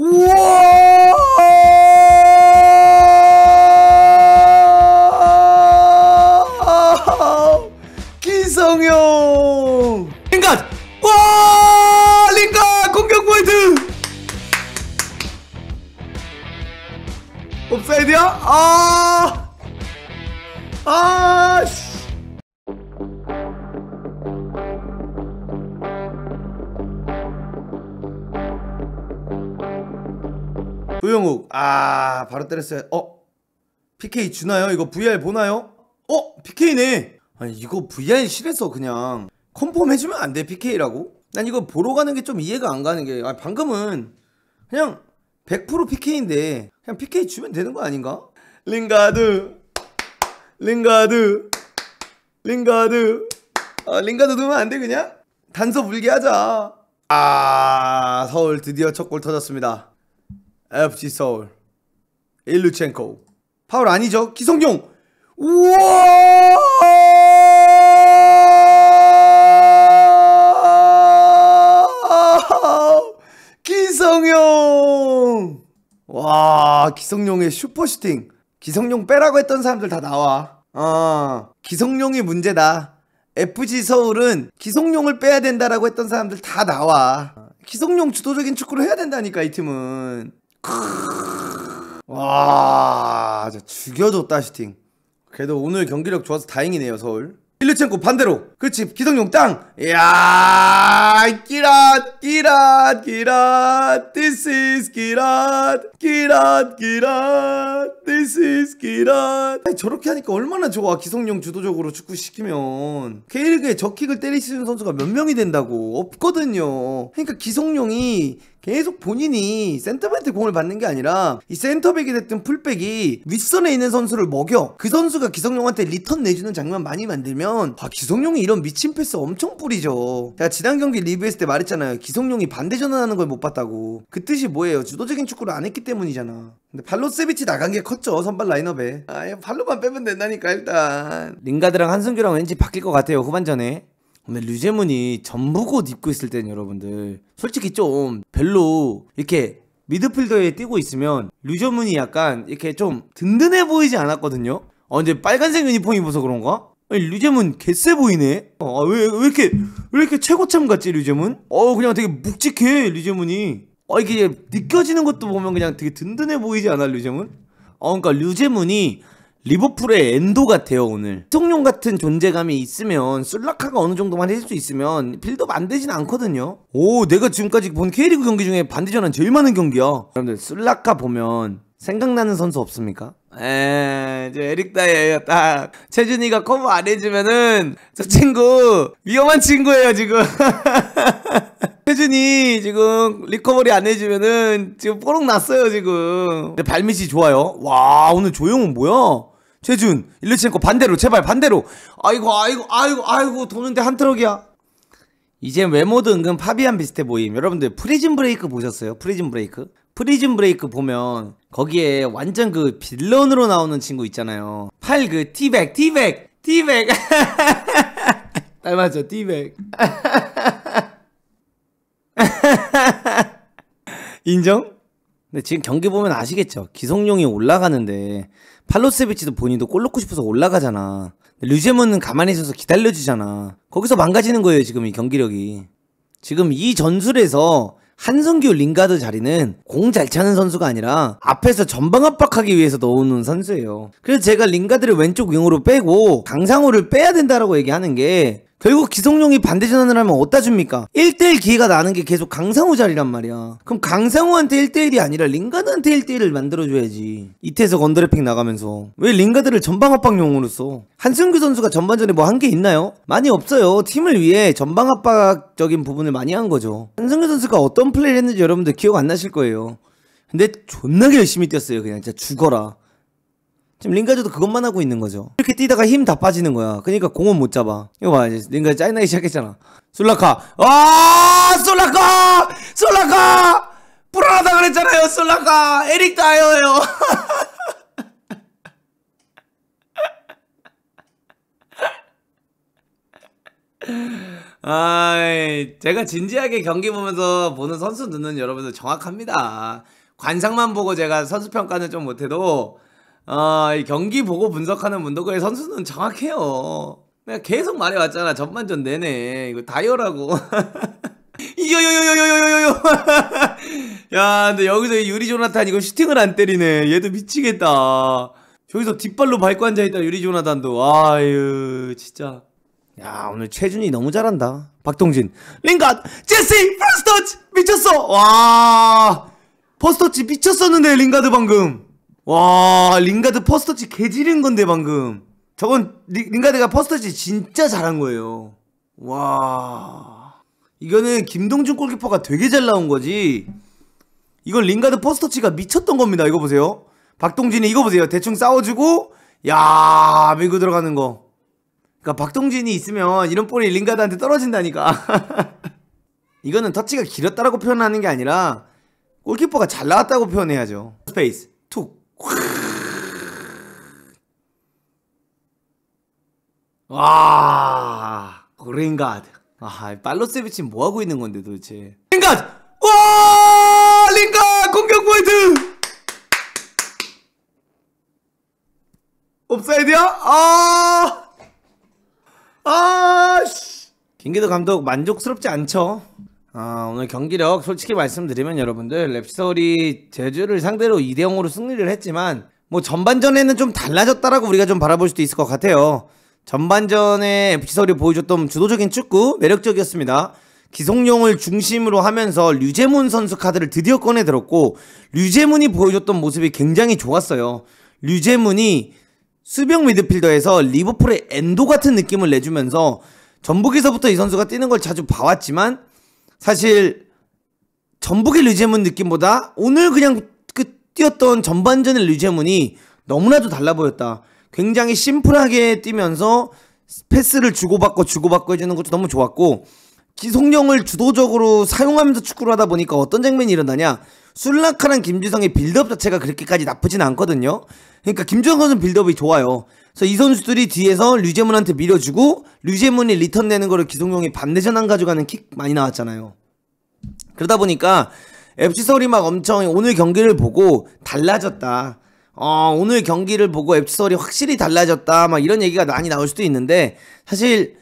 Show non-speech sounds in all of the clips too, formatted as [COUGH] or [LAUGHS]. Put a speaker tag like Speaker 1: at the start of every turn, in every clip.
Speaker 1: Whoa! 바로 때렸어요 어? PK 주나요? 이거 VR 보나요? 어? PK네 아니 이거 VR 실에서 그냥 컨펌 해주면 안돼 PK라고? 난 이거 보러 가는 게 좀 이해가 안 가는 게 아니 방금은 그냥 100% PK인데 그냥 PK 주면 되는 거 아닌가? 링가드 링가드 링가드 아, 링가드 두면 안돼 그냥? 단서 불게 하자 아 서울 드디어 첫 골 터졌습니다 FC 서울 일루첸코 파울 아니죠 기성용 우와 기성용 와 기성용의 슈퍼슈팅 기성용 빼라고 했던 사람들 다 나와 어 기성용이 문제다 FG 서울은 기성용을 빼야 된다라고 했던 사람들 다 나와 기성용 주도적인 축구를 해야 된다니까 이 팀은 크으. 와, 진짜 죽여줬다 시팅 그래도 오늘 경기력 좋아서 다행이네요 서울. 일루첸코 반대로. 그렇지 기성용 땅. 이야, 기랏 기랏 기랏. This is 기랏 기랏 기랏. This is 기랏. 저렇게 하니까 얼마나 좋아 기성용 주도적으로 축구 시키면 K리그에 저킥을 때릴 수 있는 선수가 몇 명이 된다고 없거든요. 그러니까 기성용이 계속 본인이 센터백한테 공을 받는 게 아니라 이 센터백이 됐든 풀백이 윗선에 있는 선수를 먹여 그 선수가 기성용한테 리턴 내주는 장면 많이 만들면 아 기성용이 이런 미친 패스 엄청 뿌리죠 제가 지난 경기 리뷰했을 때 말했잖아요 기성용이 반대 전환하는 걸 못 봤다고 그 뜻이 뭐예요 주도적인 축구를 안 했기 때문이잖아 근데 발로세비치 나간 게 컸죠 선발 라인업에 아 발로만 빼면 된다니까 일단 링가드랑 한승규랑 왠지 바뀔 것 같아요 후반전에 근데 류재문이 전북 옷 입고 있을 땐 여러분들 솔직히 좀 별로 이렇게 미드필더에 뛰고 있으면 류재문이 약간 이렇게 좀 든든해 보이지 않았거든요 아 어, 근데 빨간색 유니폼 입어서 그런가? 아니 류재문 개쎄 보이네 어, 아왜 왜 이렇게 왜 이렇게 최고참 같지 류재문? 어 그냥 되게 묵직해 류재문이 아 이게 느껴지는 것도 보면 그냥 되게 든든해 보이지 않아 류재문? 어 그러니까 류재문이 리버풀의 엔도 같아요 오늘 성용 같은 존재감이 있으면 술라카가 어느 정도만 해줄 수 있으면 필드업안 되진 않거든요 오 내가 지금까지 본 K리그 경기 중에 반대전환 제일 많은 경기야 여러분들 술라카 보면 생각나는 선수 없습니까? 에 이제 에릭 다이에요 딱 최준이가 커버 안 해주면은 저 친구 위험한 친구예요 지금 [LAUGHS] 혜준이 지금 리커버리 안 해주면은 지금 뽀록 났어요 지금 근데 발밑이 좋아요 와 오늘 조용은 뭐야 최준 일루첸코 반대로 제발 반대로 아이고 아이고 아이고 아이고 도는데 한 트럭이야 이젠 외모도 은근 파비안 비슷해 보임 여러분들 프리즌 브레이크 보셨어요? 프리즌 브레이크? 프리즌 브레이크 보면 거기에 완전 그 빌런으로 나오는 친구 있잖아요 팔 그 티백 티백 티백 [LAUGHS] 닮았죠 티백 [LAUGHS] [LAUGHS] 인정? 근데 지금 경기 보면 아시겠죠? 기성용이 올라가는데 팔로세비치도 본인도 골 넣고 싶어서 올라가잖아. 류제몬은 가만히 있어서 기다려주잖아. 거기서 망가지는 거예요 지금 이 경기력이. 지금 이 전술에서 한성규 링가드 자리는 공 잘 차는 선수가 아니라 앞에서 전방 압박하기 위해서 넣어놓은 선수예요. 그래서 제가 링가드를 왼쪽 윙으로 빼고 강상우를 빼야 된다라고 얘기하는 게 결국 기성용이 반대 전환을 하면 어디다 줍니까? 1대1 기회가 나는 게 계속 강상우 자리란 말이야. 그럼 강상우한테 1대1이 아니라 링가드한테 1대1을 만들어줘야지. 이태석 언더래픽 나가면서. 왜 링가드를 전방압박용으로 써? 한승규 선수가 전반전에 뭐 한 게 있나요? 많이 없어요. 팀을 위해 전방압박적인 부분을 많이 한 거죠. 한승규 선수가 어떤 플레이를 했는지 여러분들 기억 안 나실 거예요. 근데 존나게 열심히 뛰었어요. 그냥 진짜 죽어라. 지금 링가드도 그것만 하고 있는 거죠 이렇게 뛰다가 힘 다 빠지는 거야 그러니까 공은 못 잡아 이거 봐 이제 링가드 짜증나기 시작했잖아 솔라카 아 솔라카 솔라카 불안하다 그랬잖아요 솔라카 에릭 다이어예요 [LAUGHS] 아이, 제가 진지하게 경기 보면서 보는 선수 눈은 여러분들 정확합니다. 관상만 보고 제가 선수 평가는 좀 못해도 어, 경기 보고 분석하는 문덕거의 선수는 정확해요. 내가 계속 말해왔잖아. 전반전 내내. 이거 다이어라고. [LAUGHS] 이요요요요요요요요. [LAUGHS] 야, 근데 여기서 유리 조나탄 이거 슈팅을 안 때리네. 얘도 미치겠다. 저기서 뒷발로 밟고 앉아있다 유리 조나단도. 아유, 진짜. 야, 오늘 최준이 너무 잘한다. 박동진. 링갓! 제시! 퍼스터치! 미쳤어! 와! 퍼스터치 미쳤었는데, 링가드 방금. 와 링가드 퍼스터치 개지른 건데 방금 저건 링, 링가드가 퍼스터치 진짜 잘한 거예요 와 이거는 김동준 골키퍼가 되게 잘 나온 거지 이건 링가드 퍼스터치가 미쳤던 겁니다 이거 보세요 박동진이 이거 보세요 대충 싸워주고 야 밀고 들어가는 거 그니까 러 박동진이 있으면 이런 볼이 링가드한테 떨어진다니까 [LAUGHS] 이거는 터치가 길었다라고 표현하는 게 아니라 골키퍼가 잘 나왔다고 표현해야죠 스페이스 와, 그린가드. 아, 팔로세비치 뭐 하고 있는 건데 도대체. 링가드! 와! 링가 공격 포인트! 옵사이드야? 아! 아! 씨. 김기도 감독 만족스럽지 않죠? 아, 오늘 경기력 솔직히 말씀드리면 여러분들 랩설이 제주를 상대로 2대0으로 승리를 했지만 뭐 전반전에는 좀 달라졌다라고 우리가 좀 바라볼 수도 있을 것 같아요. 전반전에 FC서울이 보여줬던 주도적인 축구 매력적이었습니다. 기성용을 중심으로 하면서 류재문 선수 카드를 드디어 꺼내 들었고 류재문이 보여줬던 모습이 굉장히 좋았어요. 류재문이 수병 미드필더에서 리버풀의 엔도 같은 느낌을 내주면서 전북에서부터 이 선수가 뛰는 걸 자주 봐왔지만 사실 전북의 류재문 느낌보다 오늘 그냥 그 뛰었던 전반전의 류재문이 너무나도 달라 보였다. 굉장히 심플하게 뛰면서 패스를 주고받고 주고받고 해주는 것도 너무 좋았고 기성력을 주도적으로 사용하면서 축구를 하다 보니까 어떤 장면이 일어나냐 술라카랑 김주성의 빌드업 자체가 그렇게까지 나쁘진 않거든요 그러니까 김주성 선수 빌드업이 좋아요 그래서 이 선수들이 뒤에서 류재문한테 밀어주고 류재문이 리턴 내는 거를 기동용이 반대전 환 가져가는 킥 많이 나왔잖아요. 그러다 보니까 FC 서울이 막 엄청 오늘 경기를 보고 달라졌다. 어, 오늘 경기를 보고 FC 서울이 확실히 달라졌다. 막 이런 얘기가 많이 나올 수도 있는데 사실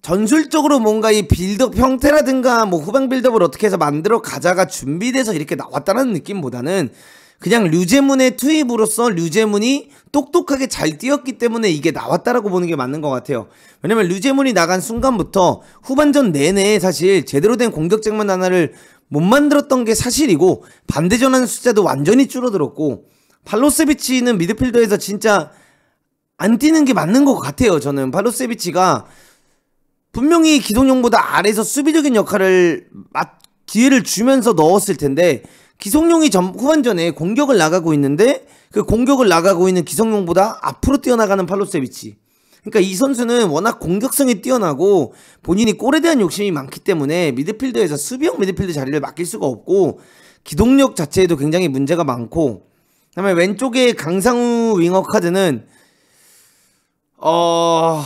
Speaker 1: 전술적으로 뭔가 이 빌드업 형태라든가 뭐 후방 빌드업을 어떻게 해서 만들어 가자가 준비돼서 이렇게 나왔다는 느낌보다는 그냥 류재문의 투입으로서 류재문이 똑똑하게 잘 뛰었기 때문에 이게 나왔다라고 보는 게 맞는 것 같아요. 왜냐면 류재문이 나간 순간부터 후반전 내내 사실 제대로 된 공격 장면 하나를 못 만들었던 게 사실이고 반대전환 숫자도 완전히 줄어들었고 팔로세비치는 미드필더에서 진짜 안 뛰는 게 맞는 것 같아요. 저는 팔로세비치가 분명히 기동용보다 아래에서 수비적인 역할을 기회를 주면서 넣었을 텐데 기성용이 전, 후반전에 공격을 나가고 있는데 그 공격을 나가고 있는 기성용보다 앞으로 뛰어나가는 팔로세비치 그러니까 이 선수는 워낙 공격성이 뛰어나고 본인이 골에 대한 욕심이 많기 때문에 미드필더에서 수비형 미드필더 자리를 맡길 수가 없고 기동력 자체에도 굉장히 문제가 많고 그다음에 왼쪽에 강상우 윙어 카드는 어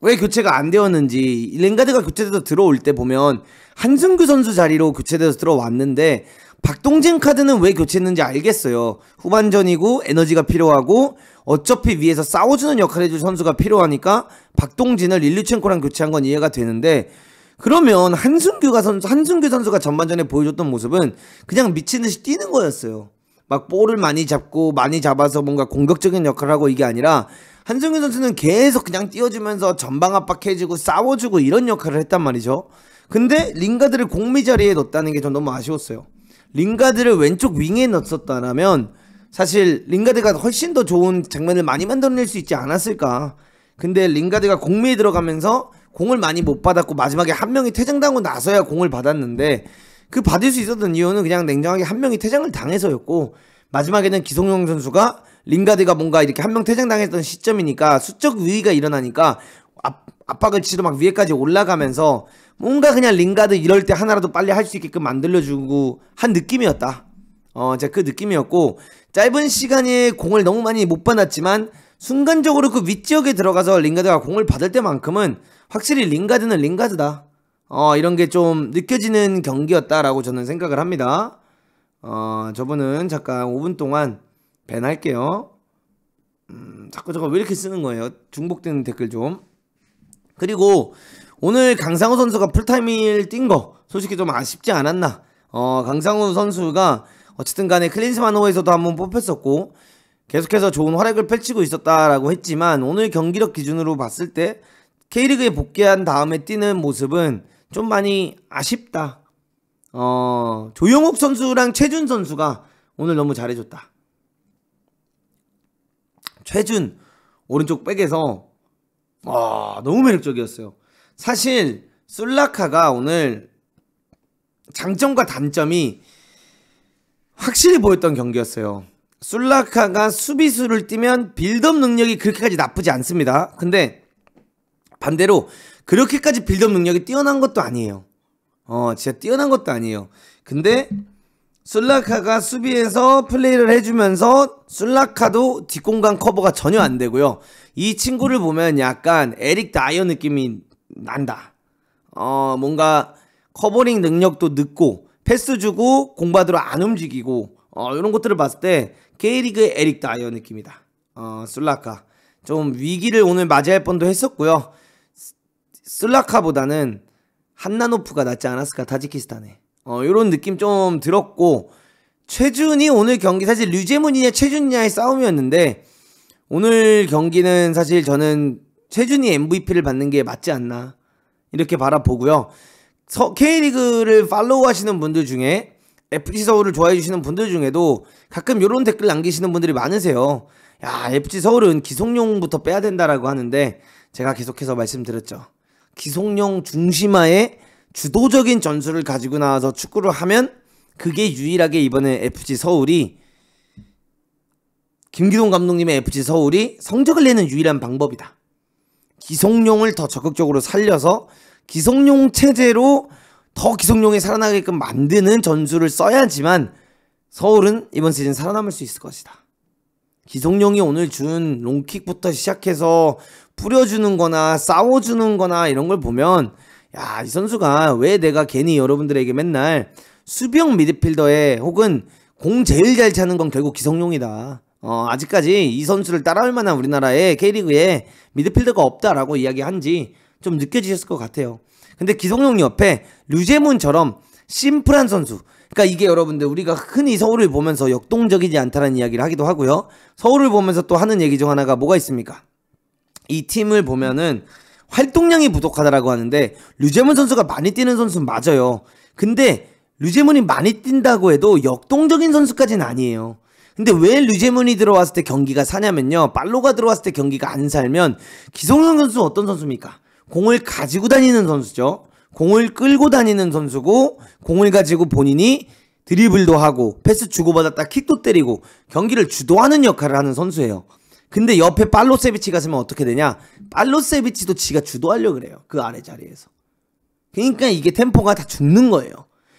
Speaker 1: 왜 교체가 안 되었는지 랭가드가 교체돼서 들어올 때 보면 한승규 선수 자리로 교체돼서 들어왔는데 박동진 카드는 왜 교체했는지 알겠어요. 후반전이고 에너지가 필요하고 어차피 위에서 싸워주는 역할을 해줄 선수가 필요하니까 박동진을 일류첸코랑 교체한 건 이해가 되는데 그러면 한승규가 선수, 한승규 선수가 전반전에 보여줬던 모습은 그냥 미친 듯이 뛰는 거였어요. 막 볼을 많이 잡고 많이 잡아서 뭔가 공격적인 역할을 하고 이게 아니라 한승윤 선수는 계속 그냥 뛰어주면서 전방 압박해주고 싸워주고 이런 역할을 했단 말이죠. 근데 링가드를 공미 자리에 넣었다는 게좀 너무 아쉬웠어요. 링가드를 왼쪽 윙에 넣었다면 사실 링가드가 훨씬 더 좋은 장면을 많이 만들어낼 수 있지 않았을까. 근데 링가드가 공미에 들어가면서 공을 많이 못 받았고 마지막에 한 명이 퇴장당하고 나서야 공을 받았는데 그 받을 수 있었던 이유는 그냥 냉정하게 한 명이 퇴장을 당해서였고 마지막에는 기성용 선수가 링가드가 뭔가 이렇게 한 명 퇴장당했던 시점이니까 수적 위기가 일어나니까 압, 압박을 치러막 위에까지 올라가면서 뭔가 그냥 링가드 이럴 때 하나라도 빨리 할 수 있게끔 만들려주고 한 느낌이었다. 어, 이제 그 느낌이었고 짧은 시간에 공을 너무 많이 못 받았지만 순간적으로 그 윗지역에 들어가서 링가드가 공을 받을 때만큼은 확실히 링가드는 링가드다. 어, 이런 게 좀 느껴지는 경기였다라고 저는 생각을 합니다. 어, 저분은 잠깐 5분 동안 밴할게요. 음, 자꾸 저거 왜 이렇게 쓰는 거예요? 중복되는 댓글 좀. 그리고 오늘 강상우 선수가 풀타임을 뛴거 솔직히 좀 아쉽지 않았나. 어, 강상우 선수가 어쨌든 간에 클린스만호에서도 한번 뽑혔었고 계속해서 좋은 활약을 펼치고 있었다라고 했지만 오늘 경기력 기준으로 봤을 때 K리그에 복귀한 다음에 뛰는 모습은 좀 많이 아쉽다. 어, 조영욱 선수랑 최준 선수가 오늘 너무 잘해줬다. 최준 오른쪽 백에서 와 너무 매력적이었어요. 사실 술라카가 오늘 장점과 단점이 확실히 보였던 경기였어요. 술라카가 수비수를 뛰면 빌드업 능력이 그렇게까지 나쁘지 않습니다. 근데 반대로 그렇게까지 빌드업 능력이 뛰어난 것도 아니에요. 어, 진짜 뛰어난 것도 아니에요. 근데 술라카가 수비에서 플레이를 해주면서 술라카도 뒷공간 커버가 전혀 안 되고요. 이 친구를 보면 약간 에릭 다이어 느낌이 난다. 어, 뭔가 커버링 능력도 늦고 패스 주고 공 받으러 안 움직이고 어, 이런 것들을 봤을 때 K리그 의 에릭 다이어 느낌이다. 어, 술라카 좀 위기를 오늘 맞이할 뻔도 했었고요. 슬라카보다는 한나노프가 낫지 않았을까 타지키스탄에 어 요런 느낌 좀 들었고 최준이 오늘 경기 사실 류재문이냐 최준이냐의 싸움이었는데 오늘 경기는 사실 저는 최준이 MVP를 받는 게 맞지 않나 이렇게 바라보고요 서, K리그를 팔로우 하시는 분들 중에 FC 서울을 좋아해 주시는 분들 중에도 가끔 요런 댓글 남기시는 분들이 많으세요. 야, FC 서울은 기속용부터 빼야 된다라고 하는데 제가 계속해서 말씀드렸죠. 기속용 중심화에 주도적인 전술을 가지고 나와서 축구를 하면 그게 유일하게 이번에 FC 서울이 김기동 감독님의 FC 서울이 성적을 내는 유일한 방법이다. 기성용을 더 적극적으로 살려서 기성용 체제로 더 기성용이 살아나게끔 만드는 전술을 써야지만 서울은 이번 시즌 살아남을 수 있을 것이다. 기성용이 오늘 준 롱킥부터 시작해서 뿌려주는 거나 싸워주는 거나 이런 걸 보면 야, 이 선수가 왜 내가 괜히 여러분들에게 맨날 수비형 미드필더에 혹은 공 제일 잘 차는 건 결국 기성용이다. 어, 아직까지 이 선수를 따라올 만한 우리나라의 K리그에 미드필더가 없다라고 이야기한지 좀 느껴지셨을 것 같아요. 근데 기성용 옆에 류재문처럼 심플한 선수. 그러니까 이게 여러분들 우리가 흔히 서울을 보면서 역동적이지 않다는 이야기를 하기도 하고요. 서울을 보면서 또 하는 얘기 중 하나가 뭐가 있습니까? 이 팀을 보면은 활동량이 부족하다라고 하는데 류재문 선수가 많이 뛰는 선수는 맞아요. 근데 류재문이 많이 뛴다고 해도 역동적인 선수까지는 아니에요. 근데 왜 류재문이 들어왔을 때 경기가 사냐면요. 빨로가 들어왔을 때 경기가 안 살면 기성용 선수는 어떤 선수입니까? 공을 가지고 다니는 선수죠. 공을 끌고 다니는 선수고 공을 가지고 본인이 드리블도 하고 패스 주고받았다 킥도 때리고 경기를 주도하는 역할을 하는 선수예요. 근데 옆에 팔로세비치가 있으면 어떻게 되냐? 팔로세비치도 지가 주도하려 고 그래요. 그 아래 자리에서. 그러니까 이게 템포가 다 죽는 거예요.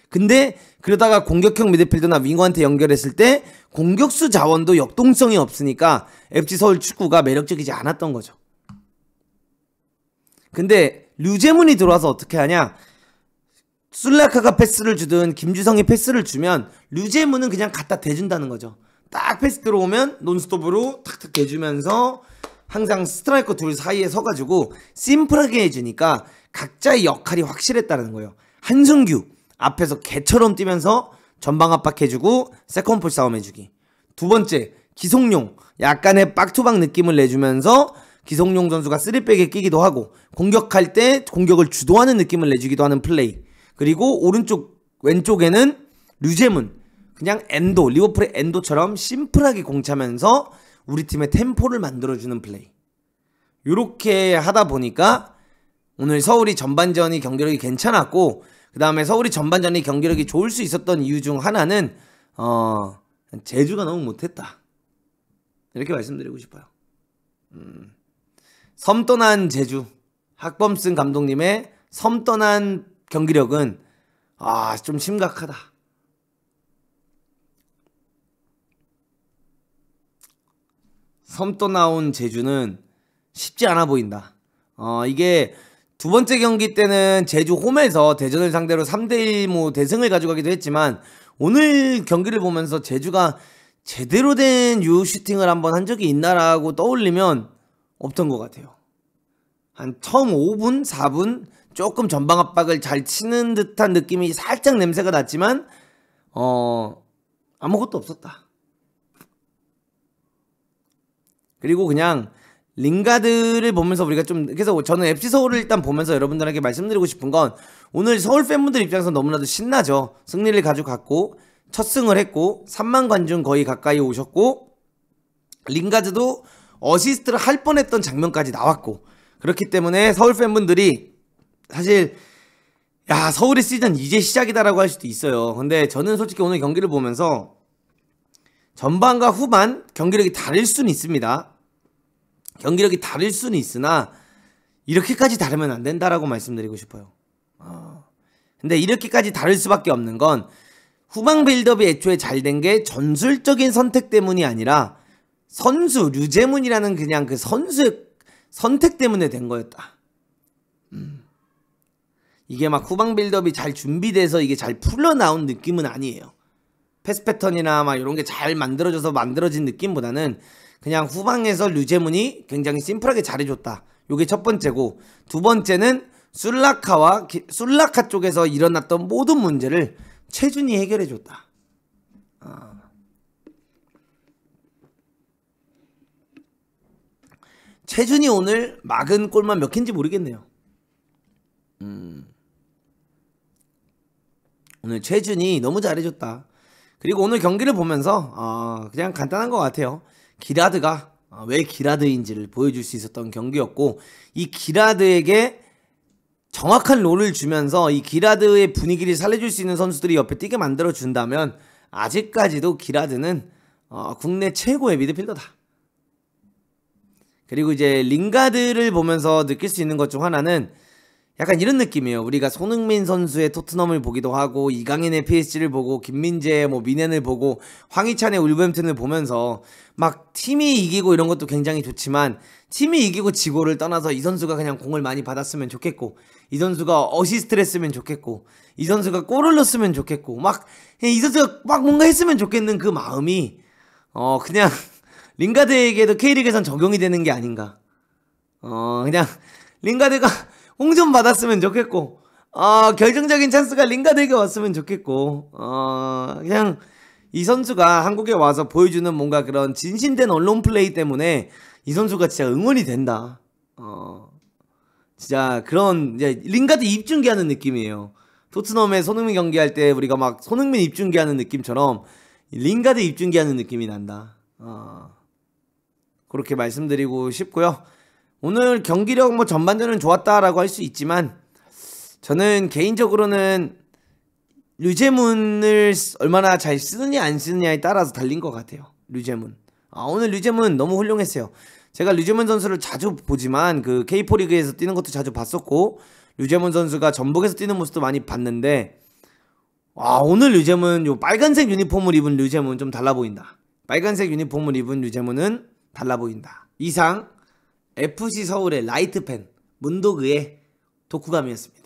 Speaker 1: 근데 그러다가 공격형 미드필더나 윙어한테 연결했을 때 공격수 자원도 역동성이 없으니까 FC 서울 축구가 매력적이지 않았던 거죠. 근데 류재문이 들어와서 어떻게 하냐? 술라카가 패스를 주든 김주성이 패스를 주면 류재문은 그냥 갖다 대준다는 거죠. 딱 패스 들어오면 논스톱으로 탁탁 해주면서 항상 스트라이커 둘 사이에 서가지고 심플하게 해주니까 각자의 역할이 확실했다는 거예요. 한승규 앞에서 개처럼 뛰면서 전방 압박해주고 세컨볼 싸움 해주기. 두 번째 기성용 약간의 빡투방 느낌을 내주면서 기성용 선수가 쓰리백에 끼기도 하고 공격할 때 공격을 주도하는 느낌을 내주기도 하는 플레이. 그리고 오른쪽 왼쪽에는 류재문 그냥 엔도 리버풀의 엔도처럼 심플하게 공차면서 우리 팀의 템포를 만들어주는 플레이 요렇게 하다 보니까 오늘 서울이 전반전이 경기력이 괜찮았고 그 다음에 서울이 전반전이 경기력이 좋을 수 있었던 이유 중 하나는 어 제주가 너무 못했다 이렇게 말씀드리고 싶어요 음, 섬 떠난 제주 학범슨 감독님의 섬 떠난 경기력은 아 좀 심각하다 섬또 나온 제주는 쉽지 않아 보인다. 어, 이게 두 번째 경기 때는 제주 홈에서 대전을 상대로 3대 1 뭐 대승을 가져가기도 했지만 오늘 경기를 보면서 제주가 제대로 된 유슈팅을 한번 한 적이 있나라고 떠올리면 없던 것 같아요. 한 처음 5분, 4분 조금 전방 압박을 잘 치는 듯한 느낌이 살짝 냄새가 났지만 어 아무것도 없었다. 그리고 그냥 링가드를 보면서 우리가 좀 그래서 저는 FC 서울을 일단 보면서 여러분들에게 말씀드리고 싶은 건 오늘 서울 팬분들 입장에서 너무나도 신나죠. 승리를 가져갔고 첫 승을 했고 3만 관중 거의 가까이 오셨고 링가드도 어시스트를 할 뻔했던 장면까지 나왔고 그렇기 때문에 서울 팬분들이 사실 야 서울의 시즌 이제 시작이다라고 할 수도 있어요. 근데 저는 솔직히 오늘 경기를 보면서 전반과 후반 경기력이 다를 수는 있습니다. 경기력이 다를 수는 있으나 이렇게까지 다르면 안 된다라고 말씀드리고 싶어요. 어. 근데 이렇게까지 다를 수밖에 없는 건 후방 빌드업이 애초에 잘 된 게 전술적인 선택 때문이 아니라 선수 류재문이라는 그냥 그 선수 선택 때문에 된 거였다. 음. 이게 막 후방 빌드업이 잘 준비돼서 이게 잘 풀려나온 느낌은 아니에요. 패스 패턴이나 막 이런 게 잘 만들어져서 만들어진 느낌보다는 그냥 후방에서 류재문이 굉장히 심플하게 잘해줬다. 요게 첫 번째고 두 번째는 술라카와 기, 술라카 쪽에서 일어났던 모든 문제를 최준이 해결해줬다. 아. 최준이 오늘 막은 골만 몇개인지 모르겠네요. 음. 오늘 최준이 너무 잘해줬다. 그리고 오늘 경기를 보면서 어, 그냥 간단한 것 같아요. 기라드가 어, 왜 기라드인지를 보여줄 수 있었던 경기였고 이 기라드에게 정확한 롤을 주면서 이 기라드의 분위기를 살려줄 수 있는 선수들이 옆에 뛰게 만들어 준다면 아직까지도 기라드는 어, 국내 최고의 미드필더다. 그리고 이제 링가드를 보면서 느낄 수 있는 것 중 하나는 약간 이런 느낌이에요. 우리가 손흥민 선수의 토트넘을 보기도 하고 이강인의 PSG를 보고 김민재의 뭐 미넨을 보고 황희찬의 울버햄튼을 보면서 막 팀이 이기고 이런 것도 굉장히 좋지만 팀이 이기고 지고를 떠나서 이 선수가 그냥 공을 많이 받았으면 좋겠고 이 선수가 어시스트를 했으면 좋겠고 이 선수가 골을 넣었으면 좋겠고 막 이 선수가 막 뭔가 했으면 좋겠는 그 마음이 어 그냥 [LAUGHS] 링가드에게도 K리그에선 적용이 되는 게 아닌가. 어 그냥 링가드가 홍좀 받았으면 좋겠고 어, 결정적인 찬스가 링가드에게 왔으면 좋겠고 어, 그냥 이 선수가 한국에 와서 보여주는 뭔가 그런 진심된 언론 플레이 때문에 이 선수가 진짜 응원이 된다. 어, 진짜 그런 이제 링가드 입중계하는 느낌이에요. 토트넘에 손흥민 경기할 때 우리가 막 손흥민 입중계하는 느낌처럼 링가드 입중계하는 느낌이 난다. 어, 그렇게 말씀드리고 싶고요. 오늘 경기력 뭐 전반전은 좋았다라고 할 수 있지만 저는 개인적으로는 류재문을 얼마나 잘 쓰느냐 안 쓰느냐에 따라서 달린 것 같아요. 류재문. 아 오늘 류재문 너무 훌륭했어요. 제가 류재문 선수를 자주 보지만 그 K4 리그에서 뛰는 것도 자주 봤었고 류재문 선수가 전북에서 뛰는 모습도 많이 봤는데 아 오늘 류재문 요 빨간색 유니폼을 입은 류재문 좀 달라 보인다. 빨간색 유니폼을 입은 류재문은 달라 보인다. 이상 FC 서울의 라이트팬 문도그의 독후감이었습니다.